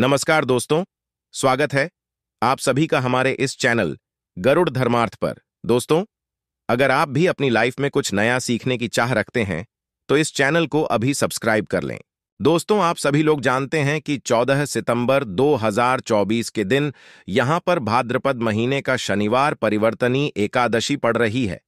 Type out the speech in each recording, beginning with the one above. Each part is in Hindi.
नमस्कार दोस्तों स्वागत है आप सभी का हमारे इस चैनल गरुड़ धर्मार्थ पर दोस्तों अगर आप भी अपनी लाइफ में कुछ नया सीखने की चाह रखते हैं तो इस चैनल को अभी सब्सक्राइब कर लें दोस्तों आप सभी लोग जानते हैं कि 14 सितंबर 2024 के दिन यहां पर भाद्रपद महीने का शनिवार परिवर्तनी एकादशी पड़ रही है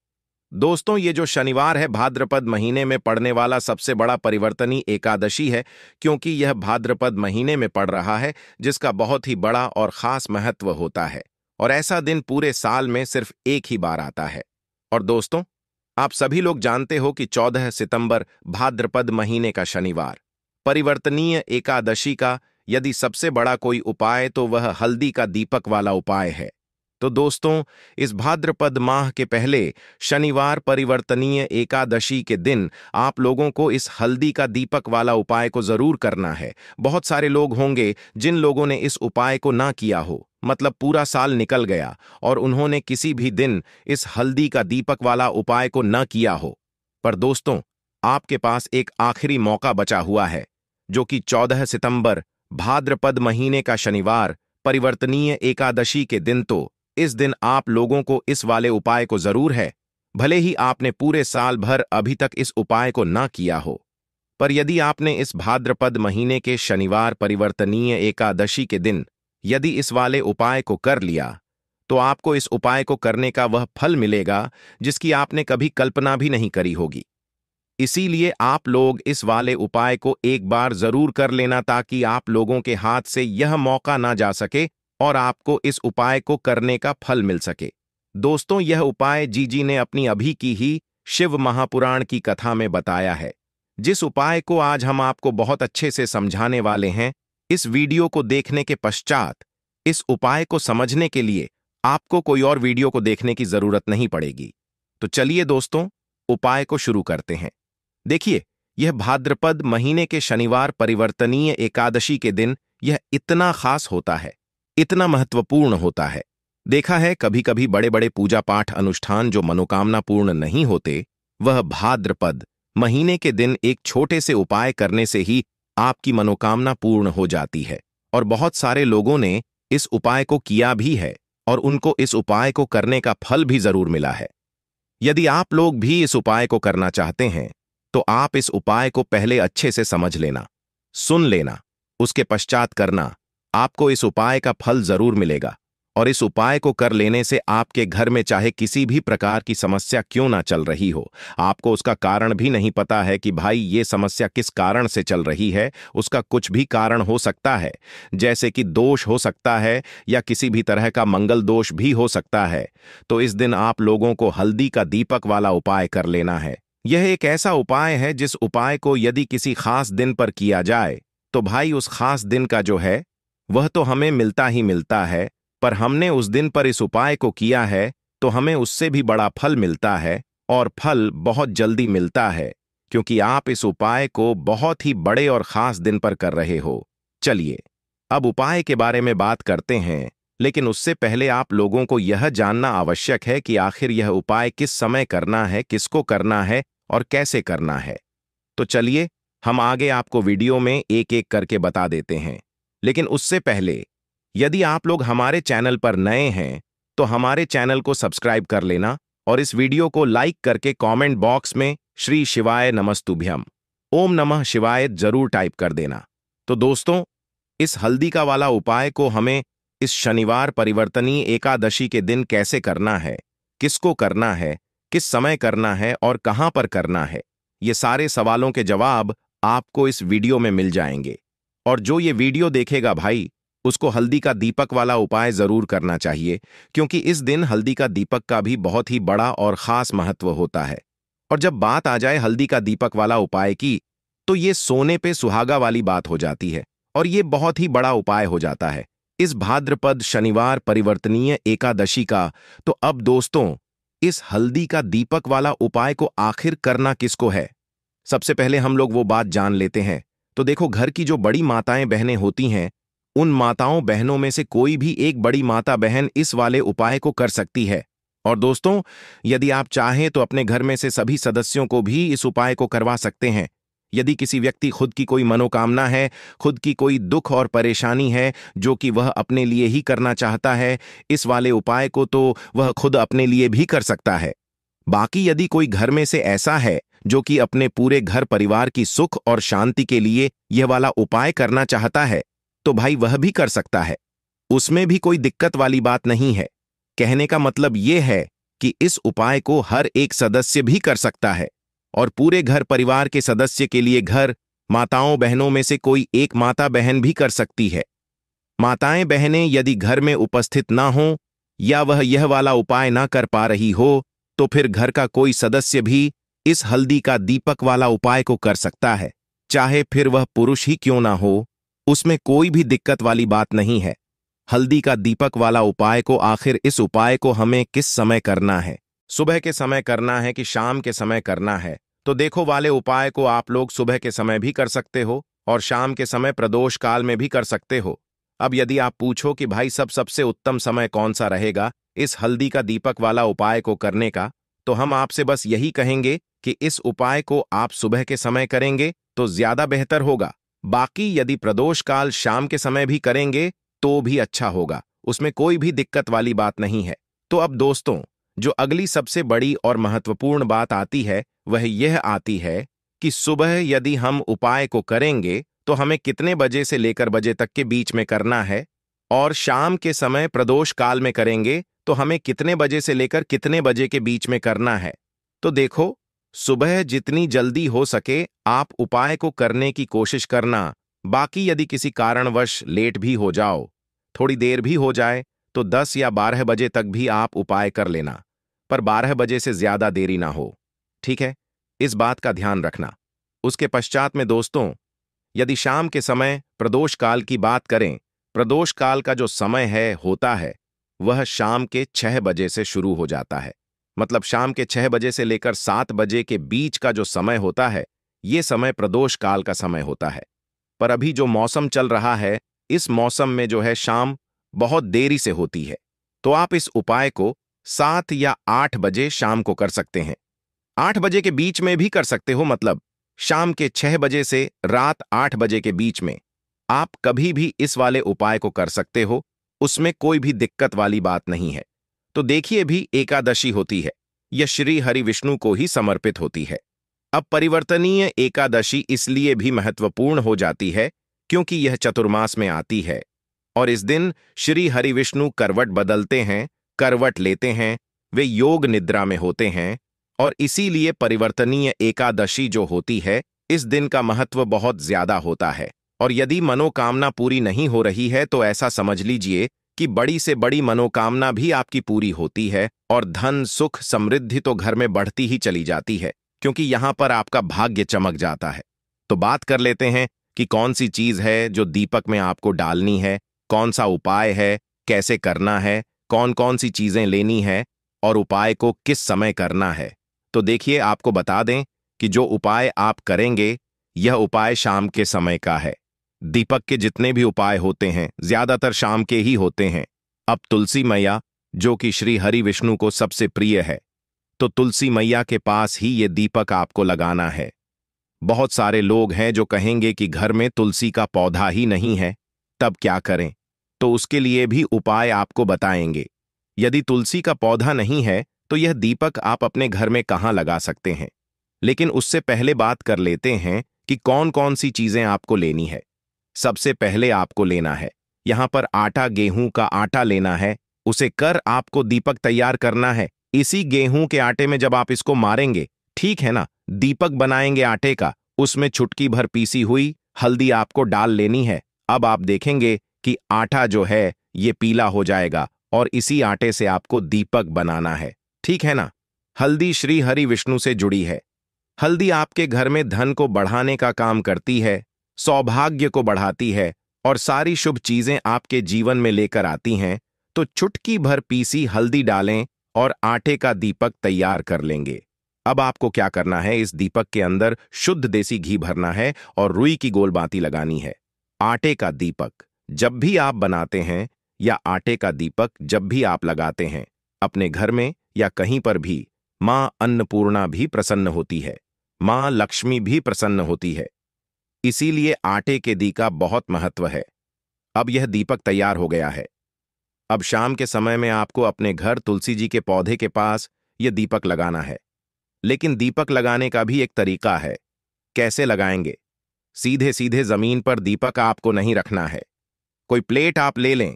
दोस्तों ये जो शनिवार है भाद्रपद महीने में पड़ने वाला सबसे बड़ा परिवर्तनी एकादशी है क्योंकि यह भाद्रपद महीने में पड़ रहा है जिसका बहुत ही बड़ा और खास महत्व होता है और ऐसा दिन पूरे साल में सिर्फ एक ही बार आता है और दोस्तों आप सभी लोग जानते हो कि 14 सितंबर भाद्रपद महीने का शनिवार परिवर्तनीय एकादशी का यदि सबसे बड़ा कोई उपाय तो वह हल्दी का दीपक वाला उपाय है तो दोस्तों इस भाद्रपद माह के पहले शनिवार परिवर्तनीय एकादशी के दिन आप लोगों को इस हल्दी का दीपक वाला उपाय को जरूर करना है बहुत सारे लोग होंगे जिन लोगों ने इस उपाय को ना किया हो मतलब पूरा साल निकल गया और उन्होंने किसी भी दिन इस हल्दी का दीपक वाला उपाय को न किया हो पर दोस्तों आपके पास एक आखिरी मौका बचा हुआ है जो कि चौदह सितंबर भाद्रपद महीने का शनिवार परिवर्तनीय एकादशी के दिन तो इस दिन आप लोगों को इस वाले उपाय को जरूर है भले ही आपने पूरे साल भर अभी तक इस उपाय को ना किया हो पर यदि आपने इस भाद्रपद महीने के शनिवार परिवर्तनीय एकादशी के दिन यदि इस वाले उपाय को कर लिया तो आपको इस उपाय को करने का वह फल मिलेगा जिसकी आपने कभी कल्पना भी नहीं करी होगी इसीलिए आप लोग इस वाले उपाय को एक बार जरूर कर लेना ताकि आप लोगों के हाथ से यह मौका ना जा सके और आपको इस उपाय को करने का फल मिल सके दोस्तों यह उपाय जीजी ने अपनी अभी की ही शिव महापुराण की कथा में बताया है जिस उपाय को आज हम आपको बहुत अच्छे से समझाने वाले हैं इस वीडियो को देखने के पश्चात इस उपाय को समझने के लिए आपको कोई और वीडियो को देखने की जरूरत नहीं पड़ेगी तो चलिए दोस्तों उपाय को शुरू करते हैं देखिए यह भाद्रपद महीने के शनिवार परिवर्तनीय एकादशी के दिन यह इतना खास होता है इतना महत्वपूर्ण होता है देखा है कभी कभी बड़े बड़े पूजा पाठ अनुष्ठान जो मनोकामना पूर्ण नहीं होते वह भाद्रपद महीने के दिन एक छोटे से उपाय करने से ही आपकी मनोकामना पूर्ण हो जाती है और बहुत सारे लोगों ने इस उपाय को किया भी है और उनको इस उपाय को करने का फल भी जरूर मिला है यदि आप लोग भी इस उपाय को करना चाहते हैं तो आप इस उपाय को पहले अच्छे से समझ लेना सुन लेना उसके पश्चात करना आपको इस उपाय का फल जरूर मिलेगा और इस उपाय को कर लेने से आपके घर में चाहे किसी भी प्रकार की समस्या क्यों ना चल रही हो आपको उसका कारण भी नहीं पता है कि भाई ये समस्या किस कारण से चल रही है उसका कुछ भी कारण हो सकता है जैसे कि दोष हो सकता है या किसी भी तरह का मंगल दोष भी हो सकता है तो इस दिन आप लोगों को हल्दी का दीपक वाला उपाय कर लेना है यह एक ऐसा उपाय है जिस उपाय को यदि किसी खास दिन पर किया जाए तो भाई उस खास दिन का जो है वह तो हमें मिलता ही मिलता है पर हमने उस दिन पर इस उपाय को किया है तो हमें उससे भी बड़ा फल मिलता है और फल बहुत जल्दी मिलता है क्योंकि आप इस उपाय को बहुत ही बड़े और ख़ास दिन पर कर रहे हो चलिए अब उपाय के बारे में बात करते हैं लेकिन उससे पहले आप लोगों को यह जानना आवश्यक है कि आखिर यह उपाय किस समय करना है किसको करना है और कैसे करना है तो चलिए हम आगे आपको वीडियो में एक एक करके बता देते हैं लेकिन उससे पहले यदि आप लोग हमारे चैनल पर नए हैं तो हमारे चैनल को सब्सक्राइब कर लेना और इस वीडियो को लाइक करके कमेंट बॉक्स में श्री शिवाय नमस्तुभ्यम ओम नमः शिवाय जरूर टाइप कर देना तो दोस्तों इस हल्दी का वाला उपाय को हमें इस शनिवार परिवर्तनी एकादशी के दिन कैसे करना है किसको करना है किस समय करना है और कहां पर करना है ये सारे सवालों के जवाब आपको इस वीडियो में मिल जाएंगे और जो ये वीडियो देखेगा भाई उसको हल्दी का दीपक वाला उपाय जरूर करना चाहिए क्योंकि इस दिन हल्दी का दीपक का भी बहुत ही बड़ा और खास महत्व होता है और जब बात आ जाए हल्दी का दीपक वाला उपाय की तो ये सोने पे सुहागा वाली बात हो जाती है और ये बहुत ही बड़ा उपाय हो जाता है इस भाद्रपद शनिवार परिवर्तनीय एकादशी का तो अब दोस्तों इस हल्दी का दीपक वाला उपाय को आखिर करना किसको है सबसे पहले हम लोग वो बात जान लेते हैं तो देखो घर की जो बड़ी माताएं बहनें होती हैं उन माताओं बहनों में से कोई भी एक बड़ी माता बहन इस वाले उपाय को कर सकती है और दोस्तों यदि आप चाहें तो अपने घर में से सभी सदस्यों को भी इस उपाय को करवा सकते हैं यदि किसी व्यक्ति खुद की कोई मनोकामना है खुद की कोई दुख और परेशानी है जो कि वह अपने लिए ही करना चाहता है इस वाले उपाय को तो वह खुद अपने लिए भी कर सकता है बाकी यदि कोई घर में से ऐसा है जो कि अपने पूरे घर परिवार की सुख और शांति के लिए यह वाला उपाय करना चाहता है तो भाई वह भी कर सकता है उसमें भी कोई दिक्कत वाली बात नहीं है कहने का मतलब यह है कि इस उपाय को हर एक सदस्य भी कर सकता है और पूरे घर परिवार के सदस्य के लिए घर माताओं बहनों में से कोई एक माता बहन भी कर सकती है माताएं बहनें यदि घर में उपस्थित ना हों या वह यह वाला उपाय ना कर पा रही हो तो फिर घर का कोई सदस्य भी इस हल्दी का दीपक वाला उपाय को कर सकता है चाहे फिर वह पुरुष ही क्यों ना हो उसमें कोई भी दिक्कत वाली बात नहीं है हल्दी का दीपक वाला उपाय को आखिर इस उपाय को हमें किस समय करना है सुबह के समय करना है कि शाम के समय करना है तो देखो वाले उपाय को आप लोग सुबह के समय भी कर सकते हो और शाम के समय प्रदोष काल में भी कर सकते हो अब यदि आप पूछो कि भाई सब सबसे उत्तम समय कौन सा रहेगा इस हल्दी का दीपक वाला उपाय को करने का तो हम आपसे बस यही कहेंगे कि इस उपाय को आप सुबह के समय करेंगे तो ज्यादा बेहतर होगा बाकी यदि प्रदोष काल शाम के समय भी करेंगे तो भी अच्छा होगा उसमें कोई भी दिक्कत वाली बात नहीं है तो अब दोस्तों जो अगली सबसे बड़ी और महत्वपूर्ण बात आती है वह यह आती है कि सुबह यदि हम उपाय को करेंगे तो हमें कितने बजे से लेकर बजे तक के बीच में करना है और शाम के समय प्रदोष काल में करेंगे तो हमें कितने बजे से लेकर कितने बजे के बीच में करना है तो देखो सुबह जितनी जल्दी हो सके आप उपाय को करने की कोशिश करना बाकी यदि किसी कारणवश लेट भी हो जाओ थोड़ी देर भी हो जाए तो 10 या 12 बजे तक भी आप उपाय कर लेना पर 12 बजे से ज्यादा देरी ना हो ठीक है इस बात का ध्यान रखना उसके पश्चात में दोस्तों यदि शाम के समय प्रदोष काल की बात करें प्रदोष काल का जो समय है होता है वह शाम के छह बजे से शुरू हो जाता है मतलब शाम के छह बजे से लेकर सात बजे के बीच का जो समय होता है ये समय प्रदोष काल का समय होता है पर अभी जो मौसम चल रहा है इस मौसम में जो है शाम बहुत देरी से होती है तो आप इस उपाय को सात या आठ बजे शाम को कर सकते हैं आठ बजे के बीच में भी कर सकते हो मतलब शाम के छह बजे से रात आठ बजे के बीच में आप कभी भी इस वाले उपाय को कर सकते हो उसमें कोई भी दिक्कत वाली बात नहीं है तो देखिए भी एकादशी होती है यह श्री हरि विष्णु को ही समर्पित होती है अब परिवर्तनीय एकादशी इसलिए भी महत्वपूर्ण हो जाती है क्योंकि यह चतुर्मास में आती है और इस दिन श्री हरि विष्णु करवट बदलते हैं करवट लेते हैं वे योग निद्रा में होते हैं और इसीलिए परिवर्तनीय एकादशी जो होती है इस दिन का महत्व बहुत ज्यादा होता है और यदि मनोकामना पूरी नहीं हो रही है तो ऐसा समझ लीजिए कि बड़ी से बड़ी मनोकामना भी आपकी पूरी होती है और धन सुख समृद्धि तो घर में बढ़ती ही चली जाती है क्योंकि यहां पर आपका भाग्य चमक जाता है तो बात कर लेते हैं कि कौन सी चीज है जो दीपक में आपको डालनी है कौन सा उपाय है कैसे करना है कौन कौन सी चीजें लेनी है और उपाय को किस समय करना है तो देखिए आपको बता दें कि जो उपाय आप करेंगे यह उपाय शाम के समय का है दीपक के जितने भी उपाय होते हैं ज्यादातर शाम के ही होते हैं अब तुलसी मैया जो कि श्री हरि विष्णु को सबसे प्रिय है तो तुलसी मैया के पास ही ये दीपक आपको लगाना है बहुत सारे लोग हैं जो कहेंगे कि घर में तुलसी का पौधा ही नहीं है तब क्या करें तो उसके लिए भी उपाय आपको बताएंगे यदि तुलसी का पौधा नहीं है तो यह दीपक आप अपने घर में कहाँ लगा सकते हैं लेकिन उससे पहले बात कर लेते हैं कि कौन कौन सी चीजें आपको लेनी है सबसे पहले आपको लेना है यहाँ पर आटा गेहूं का आटा लेना है उसे कर आपको दीपक तैयार करना है इसी गेहूं के आटे में जब आप इसको मारेंगे ठीक है ना दीपक बनाएंगे आटे का उसमें छुटकी भर पीसी हुई हल्दी आपको डाल लेनी है अब आप देखेंगे कि आटा जो है ये पीला हो जाएगा और इसी आटे से आपको दीपक बनाना है ठीक है ना हल्दी श्री हरि विष्णु से जुड़ी है हल्दी आपके घर में धन को बढ़ाने का काम करती है सौभाग्य को बढ़ाती है और सारी शुभ चीजें आपके जीवन में लेकर आती हैं तो चुटकी भर पीसी हल्दी डालें और आटे का दीपक तैयार कर लेंगे अब आपको क्या करना है इस दीपक के अंदर शुद्ध देसी घी भरना है और रुई की गोल बाती लगानी है आटे का दीपक जब भी आप बनाते हैं या आटे का दीपक जब भी आप लगाते हैं अपने घर में या कहीं पर भी मां अन्नपूर्णा भी प्रसन्न होती है मां लक्ष्मी भी प्रसन्न होती है इसीलिए आटे के दी का बहुत महत्व है अब यह दीपक तैयार हो गया है अब शाम के समय में आपको अपने घर तुलसी जी के पौधे के पास यह दीपक लगाना है लेकिन दीपक लगाने का भी एक तरीका है कैसे लगाएंगे सीधे सीधे जमीन पर दीपक आपको नहीं रखना है कोई प्लेट आप ले लें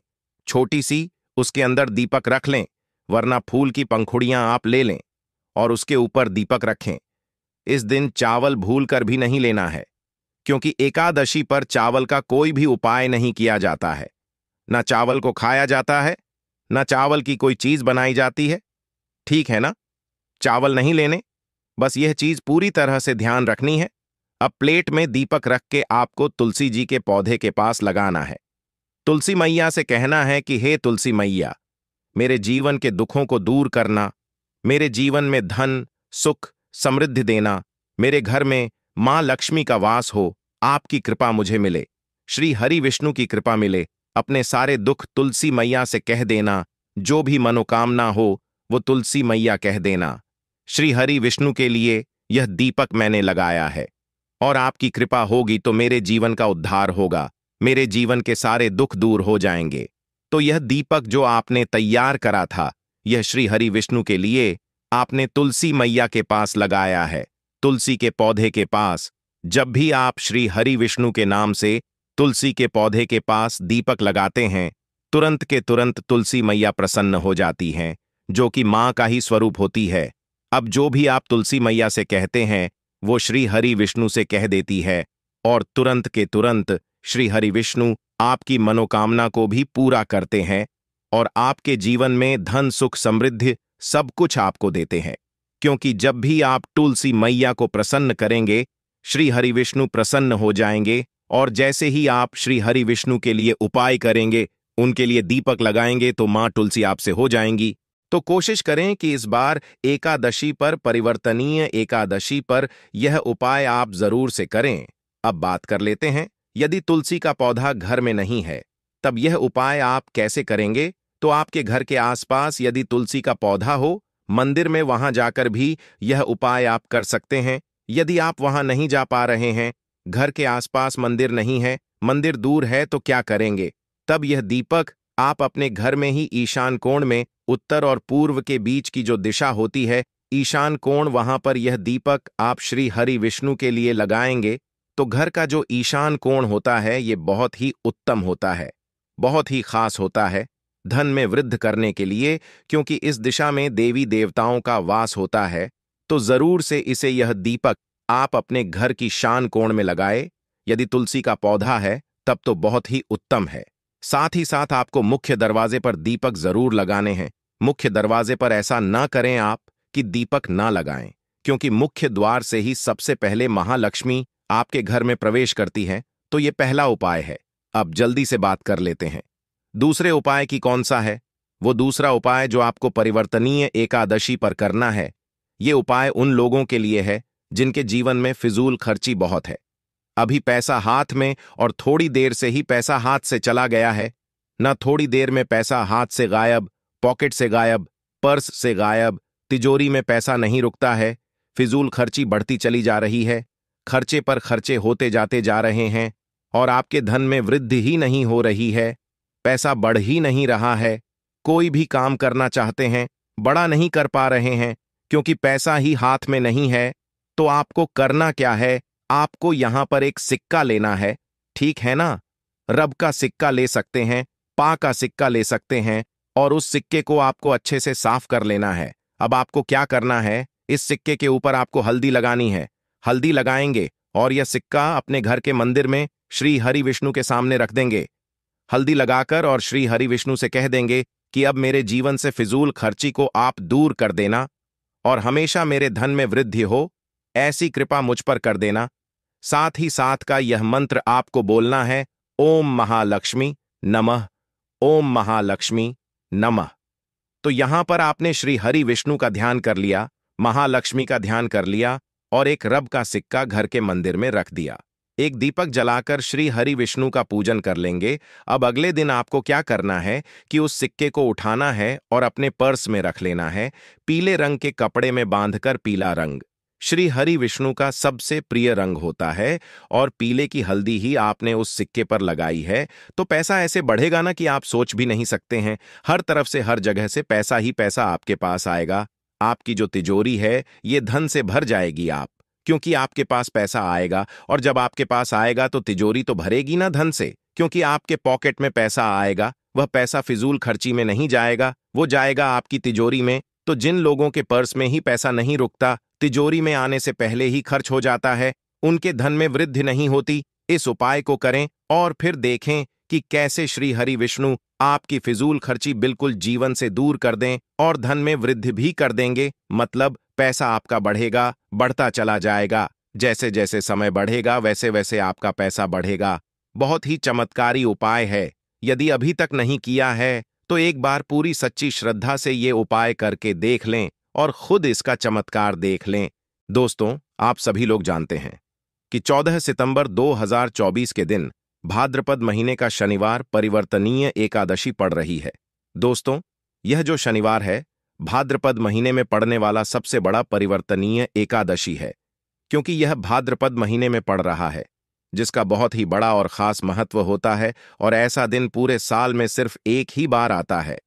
छोटी सी उसके अंदर दीपक रख लें वरना फूल की पंखुड़ियां आप ले लें और उसके ऊपर दीपक रखें इस दिन चावल भूल कर भी नहीं लेना है क्योंकि एकादशी पर चावल का कोई भी उपाय नहीं किया जाता है न चावल को खाया जाता है न चावल की कोई चीज बनाई जाती है ठीक है ना चावल नहीं लेने बस यह चीज पूरी तरह से ध्यान रखनी है अब प्लेट में दीपक रख के आपको तुलसी जी के पौधे के पास लगाना है तुलसी मैया से कहना है कि हे तुलसी मैया मेरे जीवन के दुखों को दूर करना मेरे जीवन में धन सुख समृद्धि देना मेरे घर में मां लक्ष्मी का वास हो आपकी कृपा मुझे मिले श्री हरि विष्णु की कृपा मिले अपने सारे दुख तुलसी मैया से कह देना जो भी मनोकामना हो वो तुलसी मैया कह देना श्री हरि विष्णु के लिए यह दीपक मैंने लगाया है और आपकी कृपा होगी तो मेरे जीवन का उद्धार होगा मेरे जीवन के सारे दुख दूर हो जाएंगे तो यह दीपक जो आपने तैयार करा था यह श्री हरि विष्णु के लिए आपने तुलसी मैया के पास लगाया है तुलसी के पौधे के पास जब भी आप श्री हरि विष्णु के नाम से तुलसी के पौधे के पास दीपक लगाते हैं तुरंत के तुरंत तुलसी मैया प्रसन्न हो जाती हैं जो कि माँ का ही स्वरूप होती है अब जो भी आप तुलसी मैया से कहते हैं वो श्री हरि विष्णु से कह देती है और तुरंत के तुरंत श्री हरि विष्णु आपकी मनोकामना को भी पूरा करते हैं और आपके जीवन में धन सुख समृद्धि सब कुछ आपको देते हैं क्योंकि जब भी आप तुलसी मैया को प्रसन्न करेंगे श्री हरि विष्णु प्रसन्न हो जाएंगे और जैसे ही आप श्री हरि विष्णु के लिए उपाय करेंगे उनके लिए दीपक लगाएंगे तो माँ तुलसी आपसे हो जाएंगी तो कोशिश करें कि इस बार एकादशी पर परिवर्तनीय एकादशी पर यह उपाय आप जरूर से करें अब बात कर लेते हैं यदि तुलसी का पौधा घर में नहीं है तब यह उपाय आप कैसे करेंगे तो आपके घर के आसपास यदि तुलसी का पौधा हो मंदिर में वहां जाकर भी यह उपाय आप कर सकते हैं यदि आप वहां नहीं जा पा रहे हैं घर के आसपास मंदिर नहीं है मंदिर दूर है तो क्या करेंगे तब यह दीपक आप अपने घर में ही ईशान कोण में उत्तर और पूर्व के बीच की जो दिशा होती है ईशान कोण वहां पर यह दीपक आप श्री हरि विष्णु के लिए लगाएंगे तो घर का जो ईशान कोण होता है ये बहुत ही उत्तम होता है बहुत ही खास होता है धन में वृद्ध करने के लिए क्योंकि इस दिशा में देवी देवताओं का वास होता है तो जरूर से इसे यह दीपक आप अपने घर की शान कोण में लगाए यदि तुलसी का पौधा है तब तो बहुत ही उत्तम है साथ ही साथ आपको मुख्य दरवाजे पर दीपक जरूर लगाने हैं मुख्य दरवाजे पर ऐसा ना करें आप कि दीपक ना लगाएं क्योंकि मुख्य द्वार से ही सबसे पहले महालक्ष्मी आपके घर में प्रवेश करती हैं तो ये पहला उपाय है अब जल्दी से बात कर लेते हैं दूसरे उपाय की कौन सा है वो दूसरा उपाय जो आपको परिवर्तनीय एकादशी पर करना है ये उपाय उन लोगों के लिए है जिनके जीवन में फिजूल खर्ची बहुत है अभी पैसा हाथ में और थोड़ी देर से ही पैसा हाथ से चला गया है न थोड़ी देर में पैसा हाथ से गायब पॉकेट से गायब पर्स से गायब तिजोरी में पैसा नहीं रुकता है फिजूल खर्ची बढ़ती चली जा रही है खर्चे पर खर्चे होते जाते जा रहे हैं और आपके धन में वृद्धि ही नहीं हो रही है पैसा बढ़ ही नहीं रहा है कोई भी काम करना चाहते हैं बड़ा नहीं कर पा रहे हैं क्योंकि पैसा ही हाथ में नहीं है तो आपको करना क्या है आपको यहां पर एक सिक्का लेना है ठीक है ना रब का सिक्का ले सकते हैं पा का सिक्का ले सकते हैं और उस सिक्के को आपको अच्छे से साफ कर लेना है अब आपको क्या करना है इस सिक्के के ऊपर आपको हल्दी लगानी है हल्दी लगाएंगे और यह सिक्का अपने घर के मंदिर में श्री हरि विष्णु के सामने रख देंगे हल्दी लगाकर और श्री हरि विष्णु से कह देंगे कि अब मेरे जीवन से फिजूल खर्ची को आप दूर कर देना और हमेशा मेरे धन में वृद्धि हो ऐसी कृपा मुझ पर कर देना साथ ही साथ का यह मंत्र आपको बोलना है ओम महालक्ष्मी नमः ओम महालक्ष्मी नमः तो यहां पर आपने श्री हरि विष्णु का ध्यान कर लिया महालक्ष्मी का ध्यान कर लिया और एक रब का सिक्का घर के मंदिर में रख दिया एक दीपक जलाकर श्री हरि विष्णु का पूजन कर लेंगे अब अगले दिन आपको क्या करना है कि उस सिक्के को उठाना है और अपने पर्स में रख लेना है पीले रंग के कपड़े में बांधकर पीला रंग श्री हरि विष्णु का सबसे प्रिय रंग होता है और पीले की हल्दी ही आपने उस सिक्के पर लगाई है तो पैसा ऐसे बढ़ेगा ना कि आप सोच भी नहीं सकते हैं हर तरफ से हर जगह से पैसा ही पैसा आपके पास आएगा आपकी जो तिजोरी है ये धन से भर जाएगी आप क्योंकि आपके पास पैसा आएगा और जब आपके पास आएगा तो तिजोरी तो भरेगी ना धन से क्योंकि आपके पॉकेट में पैसा आएगा वह पैसा फिजूल खर्ची में नहीं जाएगा वो जाएगा आपकी तिजोरी में तो जिन लोगों के पर्स में ही पैसा नहीं रुकता तिजोरी में आने से पहले ही खर्च हो जाता है उनके धन में वृद्धि नहीं होती इस उपाय को करें और फिर देखें कि कैसे श्री हरि विष्णु आपकी फिजूल खर्ची बिल्कुल जीवन से दूर कर दें और धन में वृद्धि भी कर देंगे मतलब पैसा आपका बढ़ेगा बढ़ता चला जाएगा जैसे जैसे समय बढ़ेगा वैसे वैसे आपका पैसा बढ़ेगा बहुत ही चमत्कारी उपाय है यदि अभी तक नहीं किया है तो एक बार पूरी सच्ची श्रद्धा से ये उपाय करके देख लें और खुद इसका चमत्कार देख लें दोस्तों आप सभी लोग जानते हैं कि 14 सितंबर 2024 के दिन भाद्रपद महीने का शनिवार परिवर्तनीय एकादशी पड़ रही है दोस्तों यह जो शनिवार है भाद्रपद महीने में पड़ने वाला सबसे बड़ा परिवर्तनीय एकादशी है क्योंकि यह भाद्रपद महीने में पड़ रहा है जिसका बहुत ही बड़ा और खास महत्व होता है और ऐसा दिन पूरे साल में सिर्फ एक ही बार आता है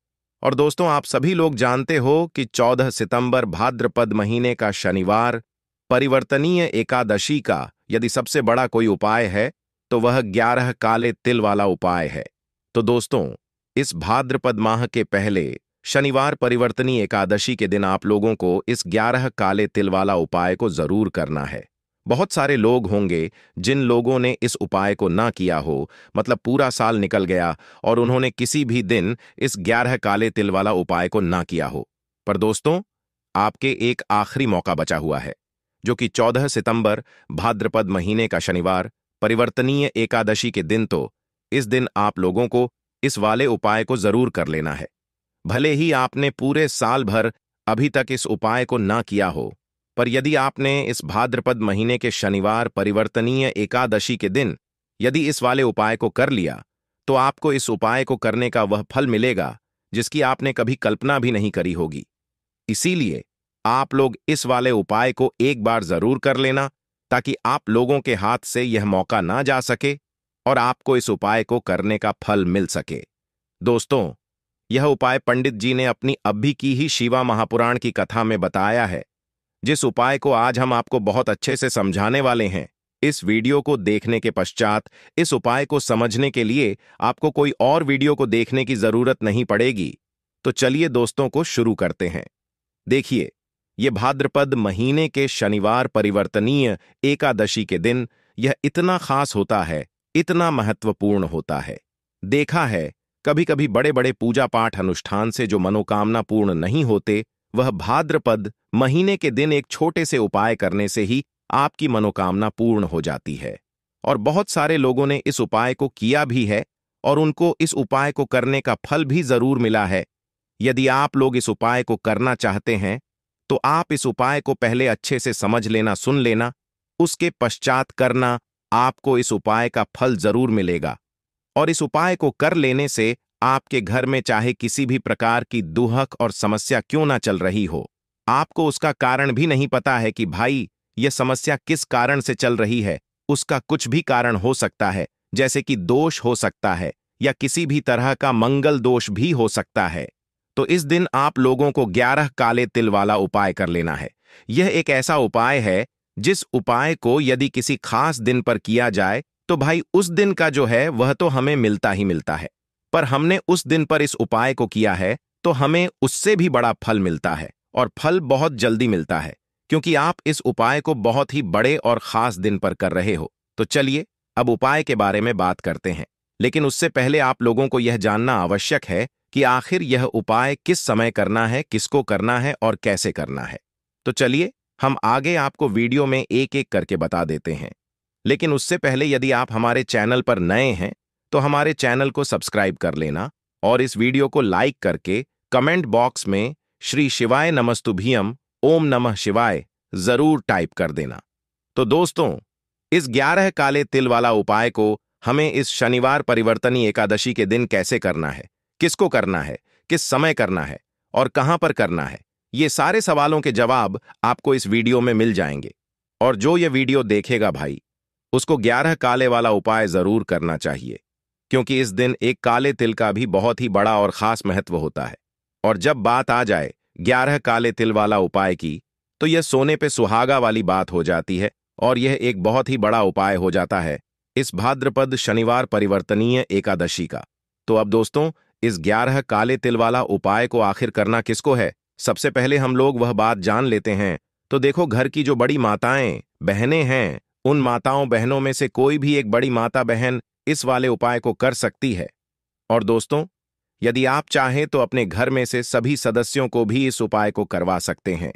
और दोस्तों आप सभी लोग जानते हो कि 14 सितंबर भाद्रपद महीने का शनिवार परिवर्तनीय एकादशी का यदि सबसे बड़ा कोई उपाय है तो वह 11 काले तिल वाला उपाय है तो दोस्तों इस भाद्रपद माह के पहले शनिवार परिवर्तनी एकादशी के दिन आप लोगों को इस ग्यारह काले तिल वाला उपाय को जरूर करना है बहुत सारे लोग होंगे जिन लोगों ने इस उपाय को ना किया हो मतलब पूरा साल निकल गया और उन्होंने किसी भी दिन इस ग्यारह काले तिल वाला उपाय को ना किया हो पर दोस्तों आपके एक आखिरी मौका बचा हुआ है जो कि 14 सितंबर भाद्रपद महीने का शनिवार परिवर्तनीय एकादशी के दिन तो इस दिन आप लोगों को इस वाले उपाय को जरूर कर लेना है भले ही आपने पूरे साल भर अभी तक इस उपाय को ना किया हो पर यदि आपने इस भाद्रपद महीने के शनिवार परिवर्तनीय एकादशी के दिन यदि इस वाले उपाय को कर लिया तो आपको इस उपाय को करने का वह फल मिलेगा जिसकी आपने कभी कल्पना भी नहीं करी होगी इसीलिए आप लोग इस वाले उपाय को एक बार जरूर कर लेना ताकि आप लोगों के हाथ से यह मौका ना जा सके और आपको इस उपाय को करने का फल मिल सके दोस्तों यह उपाय पंडित जी ने अपनी अभी की ही शिवा महापुराण की कथा में बताया है जिस उपाय को आज हम आपको बहुत अच्छे से समझाने वाले हैं इस वीडियो को देखने के पश्चात इस उपाय को समझने के लिए आपको कोई और वीडियो को देखने की जरूरत नहीं पड़ेगी तो चलिए दोस्तों को शुरू करते हैं देखिए ये भाद्रपद महीने के शनिवार परिवर्तनीय एकादशी के दिन यह इतना खास होता है इतना महत्वपूर्ण होता है देखा है कभी कभी बड़े बड़े पूजा पाठ अनुष्ठान से जो मनोकामना पूर्ण नहीं होते वह भाद्रपद महीने के दिन एक छोटे से उपाय करने से ही आपकी मनोकामना पूर्ण हो जाती है और बहुत सारे लोगों ने इस उपाय को किया भी है और उनको इस उपाय को करने का फल भी जरूर मिला है यदि आप लोग इस उपाय को करना चाहते हैं तो आप इस उपाय को पहले अच्छे से समझ लेना सुन लेना उसके पश्चात करना आपको इस उपाय का फल जरूर मिलेगा और इस उपाय को कर लेने से आपके घर में चाहे किसी भी प्रकार की दुहक और समस्या क्यों ना चल रही हो आपको उसका कारण भी नहीं पता है कि भाई यह समस्या किस कारण से चल रही है उसका कुछ भी कारण हो सकता है जैसे कि दोष हो सकता है या किसी भी तरह का मंगल दोष भी हो सकता है तो इस दिन आप लोगों को ग्यारह काले तिल वाला उपाय कर लेना है यह एक ऐसा उपाय है जिस उपाय को यदि किसी खास दिन पर किया जाए तो भाई उस दिन का जो है वह तो हमें मिलता ही मिलता है पर हमने उस दिन पर इस उपाय को किया है तो हमें उससे भी बड़ा फल मिलता है और फल बहुत जल्दी मिलता है क्योंकि आप इस उपाय को बहुत ही बड़े और खास दिन पर कर रहे हो तो चलिए अब उपाय के बारे में बात करते हैं लेकिन उससे पहले आप लोगों को यह जानना आवश्यक है कि आखिर यह उपाय किस समय करना है किसको करना है और कैसे करना है तो चलिए हम आगे आपको वीडियो में एक एक करके बता देते हैं लेकिन उससे पहले यदि आप हमारे चैनल पर नए हैं तो हमारे चैनल को सब्सक्राइब कर लेना और इस वीडियो को लाइक करके कमेंट बॉक्स में श्री शिवाय नमस्तु नमस्तुभियम ओम नमः शिवाय जरूर टाइप कर देना तो दोस्तों इस ग्यारह काले तिल वाला उपाय को हमें इस शनिवार परिवर्तनी एकादशी के दिन कैसे करना है किसको करना है किस समय करना है और कहां पर करना है ये सारे सवालों के जवाब आपको इस वीडियो में मिल जाएंगे और जो ये वीडियो देखेगा भाई उसको ग्यारह काले वाला उपाय जरूर करना चाहिए क्योंकि इस दिन एक काले तिल का भी बहुत ही बड़ा और खास महत्व होता है और जब बात आ जाए ग्यारह काले तिल वाला उपाय की तो यह सोने पे सुहागा वाली बात हो जाती है और यह एक बहुत ही बड़ा उपाय हो जाता है इस भाद्रपद शनिवार परिवर्तनीय एकादशी का तो अब दोस्तों इस ग्यारह काले तिल वाला उपाय को आखिर करना किसको है सबसे पहले हम लोग वह बात जान लेते हैं तो देखो घर की जो बड़ी माताएं बहनें हैं उन माताओं बहनों में से कोई भी एक बड़ी माता बहन इस वाले उपाय को कर सकती है और दोस्तों यदि आप चाहें तो अपने घर में से सभी सदस्यों को भी इस उपाय को करवा सकते हैं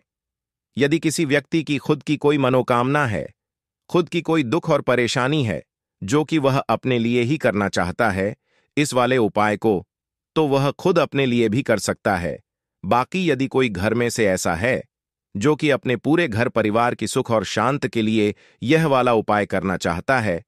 यदि किसी व्यक्ति की खुद की कोई मनोकामना है खुद की कोई दुख और परेशानी है जो कि वह अपने लिए ही करना चाहता है इस वाले उपाय को तो वह खुद अपने लिए भी कर सकता है बाकी यदि कोई घर में से ऐसा है जो कि अपने पूरे घर परिवार की सुख और शांत के लिए यह वाला उपाय करना चाहता है